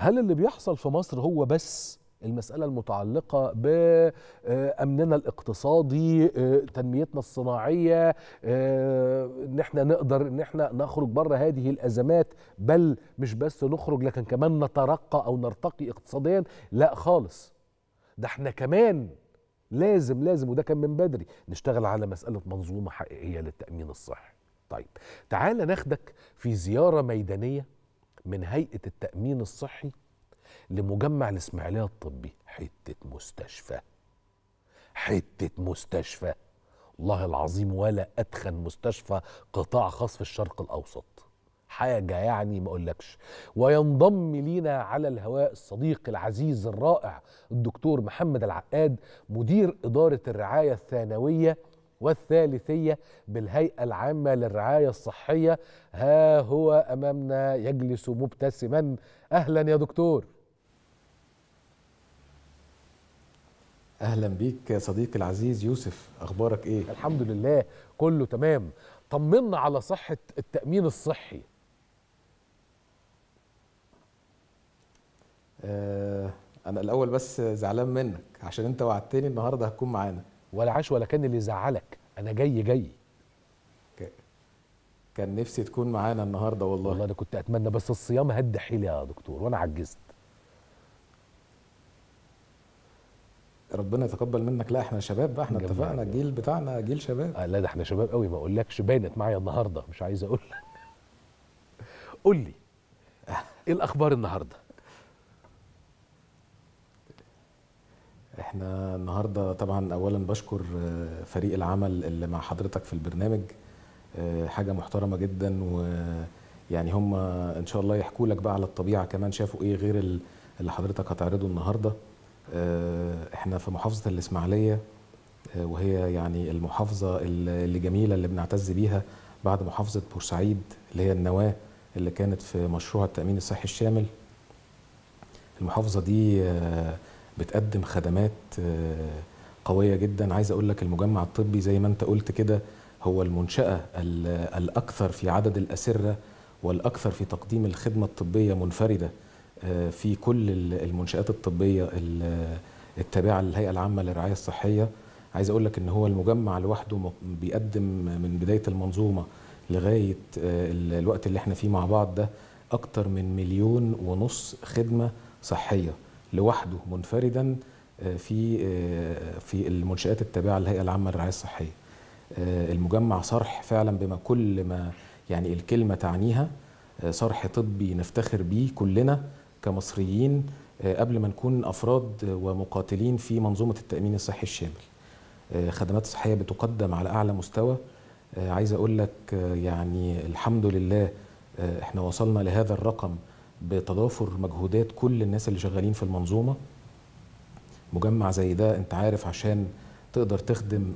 هل اللي بيحصل في مصر هو بس المسألة المتعلقة بأمننا آه، الاقتصادي آه، تنميتنا الصناعية آه، إن احنا نقدر إن احنا نخرج بره هذه الأزمات بل مش بس نخرج لكن كمان نترقى أو نرتقي اقتصاديا لا خالص ده احنا كمان لازم لازم وده كان من بدري نشتغل على مسألة منظومة حقيقية للتأمين الصحي طيب تعال ناخدك في زيارة ميدانية من هيئه التامين الصحي لمجمع الاسماعيليه الطبي حته مستشفى حته مستشفى والله العظيم ولا اتخن مستشفى قطاع خاص في الشرق الاوسط حاجه يعني ما اقولكش وينضم لينا على الهواء الصديق العزيز الرائع الدكتور محمد العقاد مدير اداره الرعايه الثانويه والثالثية بالهيئة العامة للرعاية الصحية ها هو أمامنا يجلس مبتسما أهلا يا دكتور اهلا بيك صديقي العزيز يوسف اخبارك ايه الحمد لله كله تمام طمنا على صحه التامين الصحي آه، انا الاول بس زعلان منك عشان انت وعدتني النهارده هتكون معانا ولا عاش ولا كان اللي يزعلك انا جاي جاي كان نفسي تكون معانا النهارده والله والله انا كنت اتمنى بس الصيام هد حيلي يا دكتور وانا عجزت ربنا يتقبل منك لا احنا شباب بقى احنا اتفقنا الجيل بتاعنا جيل شباب آه لا ده احنا شباب قوي ما اقولكش باينت معايا النهارده مش عايز اقول قول لي ايه الاخبار النهارده احنا النهارده طبعا اولا بشكر آه، فريق العمل اللي مع حضرتك في البرنامج آه، حاجه محترمه جدا ويعني هم ان شاء الله يحكوا لك بقى على الطبيعه كمان شافوا ايه غير اللي حضرتك هتعرضه النهارده آه، احنا في محافظه الاسماعيليه وهي يعني المحافظه اللي جميله اللي بنعتز بيها بعد محافظه بورسعيد اللي هي النواه اللي كانت في مشروع التامين الصحي الشامل المحافظه دي آه بتقدم خدمات آه، قويه جدا عايز اقول لك المجمع الطبي زي ما انت قلت كده هو المنشاه الاكثر في عدد الاسره والاكثر في تقديم الخدمه الطبيه منفرده آه، في كل المنشات الطبيه التابعه للهيئه العامه للرعايه الصحيه عايز اقول لك ان هو المجمع لوحده بيقدم من بدايه المنظومه لغايه آه، الوقت اللي احنا فيه مع بعض ده اكتر من مليون ونص خدمه صحيه لوحده منفردا آه، في آه، في المنشات التابعه للهيئه العامه للرعايه الصحيه. آه، المجمع صرح فعلا بما كل ما يعني الكلمه تعنيها صرح طبي نفتخر به كلنا كمصريين قبل ما نكون افراد ومقاتلين في منظومه التامين الصحي الشامل. خدمات صحيه بتقدم على اعلى مستوى عايز اقول لك يعني الحمد لله احنا وصلنا لهذا الرقم بتضافر مجهودات كل الناس اللي شغالين في المنظومه مجمع زي ده انت عارف عشان تقدر تخدم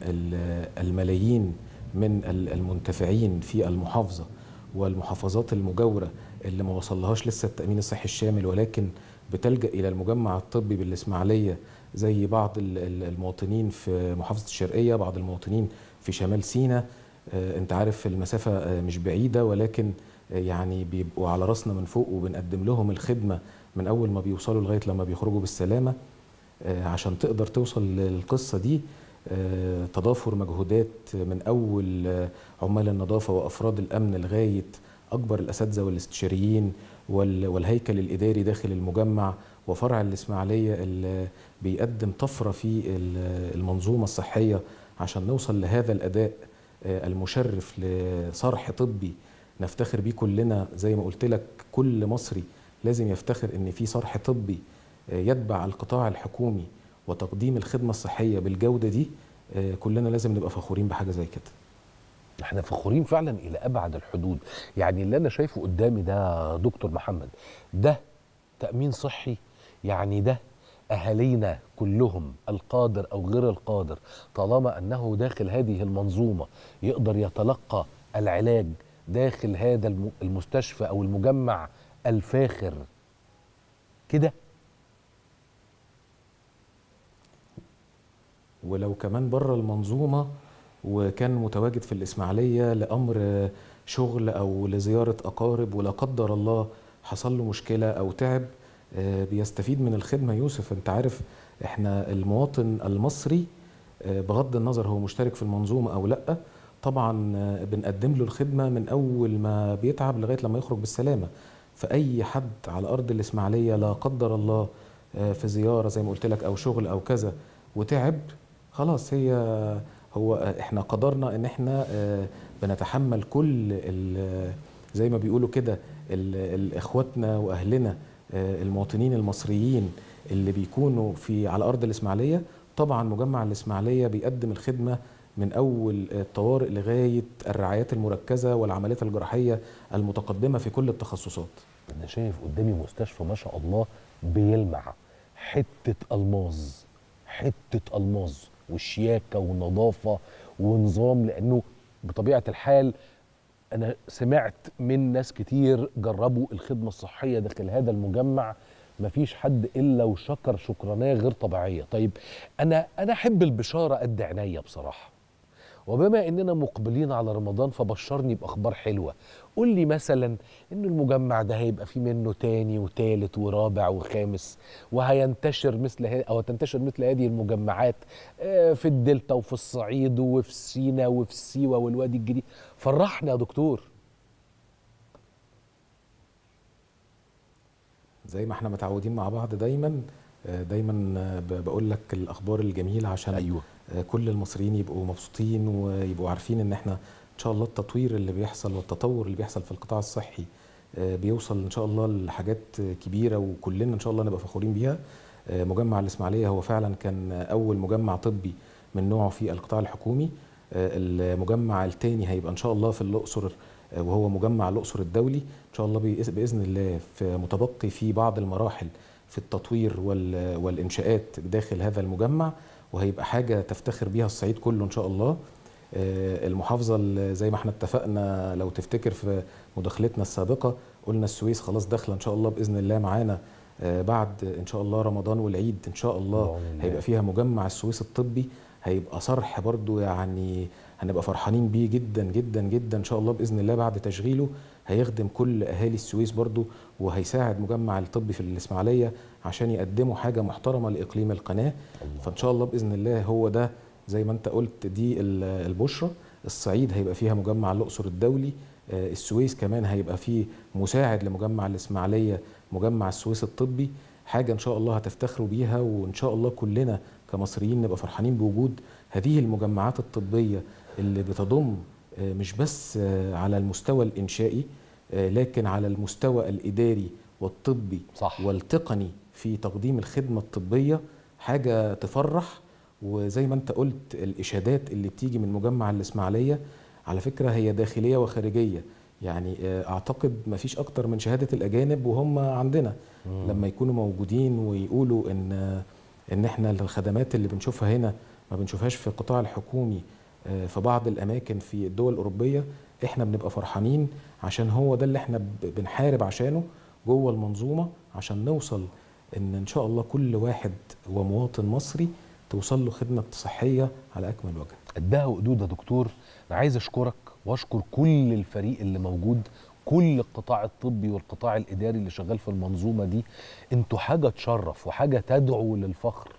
الملايين من المنتفعين في المحافظه والمحافظات المجاوره اللي ما وصلهاش لسه التامين الصحي الشامل ولكن بتلجا الى المجمع الطبي بالاسماعيليه زي بعض المواطنين في محافظه الشرقيه بعض المواطنين في شمال سيناء آه، انت عارف المسافه آه، مش بعيده ولكن يعني بيبقوا على راسنا من فوق وبنقدم لهم الخدمه من اول ما بيوصلوا لغايه لما بيخرجوا بالسلامه آه، عشان تقدر توصل للقصه دي آه، تضافر مجهودات من اول آه، عمال النظافه وافراد الامن لغايه اكبر الاساتذه والاستشاريين والهيكل الاداري داخل المجمع وفرع الاسماعيليه اللي بيقدم طفره في المنظومه الصحيه عشان نوصل لهذا الاداء المشرف لصرح طبي نفتخر بيه كلنا زي ما قلت لك كل مصري لازم يفتخر ان في صرح طبي آه، يتبع القطاع الحكومي وتقديم الخدمه الصحيه بالجوده دي آه، كلنا لازم نبقى فخورين بحاجه زي كده احنا فخورين فعلا الى ابعد الحدود يعني اللي انا شايفه قدامي ده دكتور محمد ده تامين صحي يعني ده اهالينا كلهم القادر او غير القادر طالما انه داخل هذه المنظومه يقدر يتلقى العلاج داخل هذا المستشفى او المجمع الفاخر كده ولو كمان بره المنظومه وكان متواجد في الاسماعيليه لامر شغل او لزياره اقارب ولا قدر الله حصل له مشكله او تعب آه، بيستفيد من الخدمه يوسف انت عارف احنا المواطن المصري آه، بغض النظر هو مشترك في المنظومه او لا طبعا بنقدم له الخدمه من اول ما بيتعب لغايه لما يخرج بالسلامه فاي حد على ارض الاسماعيليه لا قدر الله آه، في زياره زي ما قلت لك او شغل او كذا وتعب خلاص هي هو آه، احنا قدرنا ان احنا آه، بنتحمل كل زي ما بيقولوا كده اخواتنا واهلنا المواطنين المصريين اللي بيكونوا في على ارض الاسماعيليه طبعا مجمع الاسماعيليه بيقدم الخدمه من أول الطوارئ لغاية الرعايات المركزة والعمليات الجراحية المتقدمة في كل التخصصات أنا شايف قدامي مستشفى ما شاء الله بيلمع حتة ألماظ حتة ألماظ وشياكة ونظافة ونظام لأنه بطبيعة الحال أنا سمعت من ناس كتير جربوا الخدمة الصحية داخل هذا المجمع مفيش حد إلا وشكر شكرانية غير طبيعية طيب أنا أنا أحب البشارة قد عينيا بصراحة وبما اننا مقبلين على رمضان فبشرني باخبار حلوه قول لي مثلا ان المجمع ده هيبقى فيه منه تاني وتالت ورابع وخامس وهينتشر مثل او تنتشر مثل هذه المجمعات آه، في الدلتا وفي الصعيد وفي سينا وفي سيوه والوادي الجديد فرحنا يا دكتور زي ما احنا متعودين مع بعض دايما آه، دايما آه، بقول لك الاخبار الجميله عشان ايوه آه، كل المصريين يبقوا مبسوطين ويبقوا عارفين ان احنا ان شاء الله التطوير اللي بيحصل والتطور اللي بيحصل في القطاع الصحي آه، بيوصل ان شاء الله لحاجات كبيره وكلنا ان شاء الله نبقى فخورين بيها آه، مجمع الاسماعيليه هو فعلا كان اول مجمع طبي من نوعه في القطاع الحكومي المجمع الثاني هيبقى ان شاء الله في الاقصر وهو مجمع الاقصر الدولي ان شاء الله باذن الله في متبقي في بعض المراحل في التطوير والانشاءات داخل هذا المجمع وهيبقى حاجه تفتخر بيها الصعيد كله ان شاء الله آه، المحافظه زي ما احنا اتفقنا لو تفتكر في مداخلتنا السابقه قلنا السويس خلاص داخله ان شاء الله باذن الله معانا آه، بعد ان شاء الله رمضان والعيد ان شاء الله هيبقى فيها مجمع السويس الطبي هيبقى صرح برضو يعني هنبقى فرحانين بيه جدا جدا جدا ان شاء الله باذن الله بعد تشغيله هيخدم كل اهالي السويس برضو وهيساعد مجمع الطبي في الاسماعيليه عشان يقدموا حاجه محترمه لاقليم القناه فان شاء الله باذن الله هو ده زي ما انت قلت دي البشره الصعيد هيبقى فيها مجمع الاقصر الدولي آه، السويس كمان هيبقى فيه مساعد لمجمع الاسماعيليه مجمع السويس الطبي حاجه ان شاء الله هتفتخروا بيها وان شاء الله كلنا كمصريين نبقى فرحانين بوجود هذه المجمعات الطبيه اللي بتضم آه، مش بس آه، على المستوى الانشائي آه، لكن على المستوى الاداري والطبي صح. والتقني في تقديم الخدمه الطبيه حاجه تفرح وزي ما انت قلت الاشادات اللي بتيجي من مجمع الاسماعيليه على فكره هي داخليه وخارجيه يعني اعتقد ما فيش اكتر من شهاده الاجانب وهم عندنا مم. لما يكونوا موجودين ويقولوا ان ان احنا الخدمات اللي بنشوفها هنا ما بنشوفهاش في القطاع الحكومي آه، في بعض الاماكن في الدول الاوروبيه احنا بنبقى فرحانين عشان هو ده اللي احنا بنحارب عشانه جوه المنظومه عشان نوصل ان ان شاء الله كل واحد ومواطن مصري توصل له خدمه صحيه على اكمل وجه. قدها إيه وقدود يا دكتور انا عايز اشكرك واشكر كل الفريق اللي موجود كل القطاع الطبي والقطاع الاداري اللي شغال في المنظومه دي انتوا حاجه تشرف وحاجه تدعو للفخر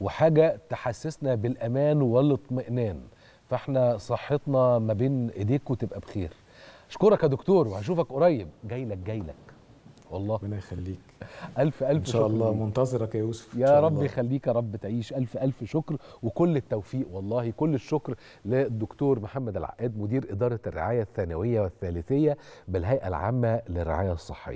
وحاجه تحسسنا بالامان والاطمئنان فاحنا صحتنا ما بين ايديكم تبقى بخير اشكرك يا دكتور وهشوفك قريب جاي لك جاي لك والله ربنا يخليك الف الف ان شاء الله منتظرك يا يوسف يا رب يخليك يا رب تعيش الف الف شكر وكل التوفيق والله كل الشكر للدكتور محمد العقاد مدير اداره الرعايه الثانويه والثالثيه بالهيئه العامه للرعايه الصحيه